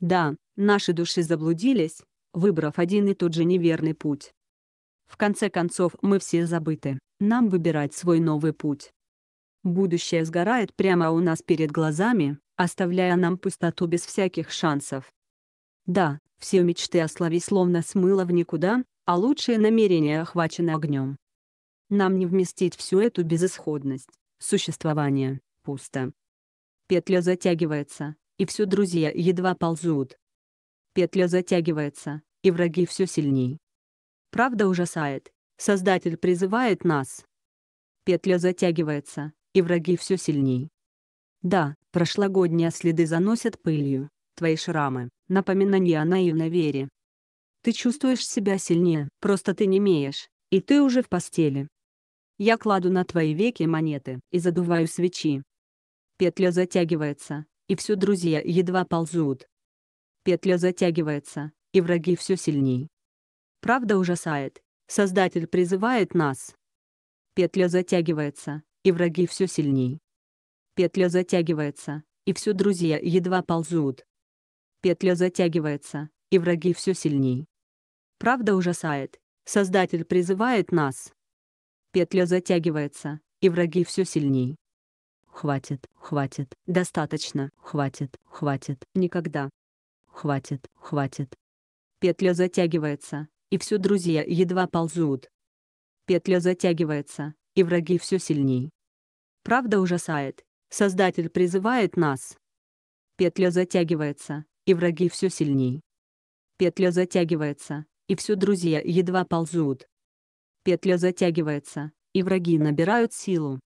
Да, наши души заблудились, выбрав один и тот же неверный путь. В конце концов, мы все забыты, нам выбирать свой новый путь. Будущее сгорает прямо у нас перед глазами, оставляя нам пустоту без всяких шансов. Да, все мечты о славе словно смыло в никуда, а лучшие намерения охвачены огнем. Нам не вместить всю эту безысходность, существование, пусто. Петля затягивается, и все друзья едва ползут. Петля затягивается, и враги все сильней. Правда ужасает, Создатель призывает нас. Петля затягивается, и враги все сильней. Да, прошлогодние следы заносят пылью, твои шрамы, напоминание о наивной вере. Ты чувствуешь себя сильнее, просто ты не имеешь, и ты уже в постели. Я кладу на твои веки монеты и задуваю свечи. Петля затягивается, и все друзья едва ползут. Петля затягивается, и враги все сильней. Правда ужасает, Создатель призывает нас. Петля затягивается, и враги все сильней. Петля затягивается, и все друзья едва ползут. Петля затягивается, и враги все сильней. Правда ужасает, Создатель призывает нас. Петля затягивается, и враги все сильней хватит, хватит, достаточно, хватит, хватит, никогда, хватит, хватит. Петля затягивается, и все друзья едва ползут. Петля затягивается, и враги все сильней. Правда ужасает, Создатель призывает нас. Петля затягивается, и враги все сильней. Петля затягивается, и все друзья едва ползут. Петля затягивается, и враги набирают силу.